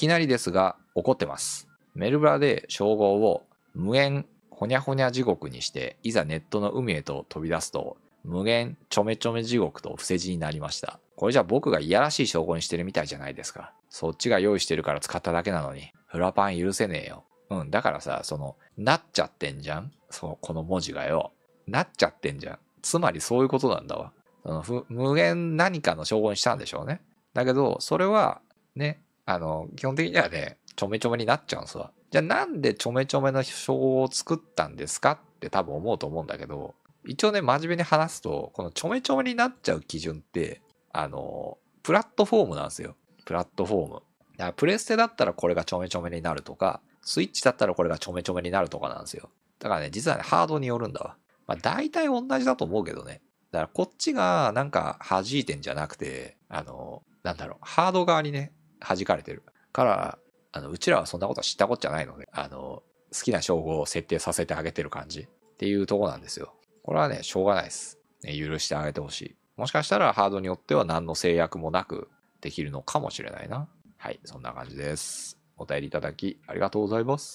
きなりですが、怒ってます。メルブラで称号を無限ほにゃほにゃ地獄にして、いざネットの海へと飛び出すと、無限ちょめちょめ地獄と伏せ字になりました。これじゃ僕がいやらしい証拠にしてるみたいじゃないですか。そっちが用意してるから使っただけなのに、フラパン許せねえよ。うん、だからさ、その、なっちゃってんじゃんその、この文字がよ。なっちゃってんじゃん。つまりそういうことなんだわ。その無限何かの称号にしたんでしょうね。だけど、それは、ね、あの、基本的にはね、ちょめちょめになっちゃうんですわ。じゃあなんでちょめちょめの表を作ったんですかって多分思うと思うんだけど、一応ね、真面目に話すと、このちょめちょめになっちゃう基準って、あの、プラットフォームなんですよ。プラットフォーム。だからプレステだったらこれがちょめちょめになるとか、スイッチだったらこれがちょめちょめになるとかなんですよ。だからね、実はね、ハードによるんだわ。まあ大体同じだと思うけどね。だからこっちがなんか弾いてんじゃなくて、あの、なんだろう、ハード側にね、弾かれてる。から、あの、うちらはそんなこと知ったこっちゃないので、あの、好きな称号を設定させてあげてる感じっていうとこなんですよ。これはね、しょうがないです。ね、許してあげてほしい。もしかしたらハードによっては何の制約もなくできるのかもしれないな。はい、そんな感じです。お便りいただきありがとうございます。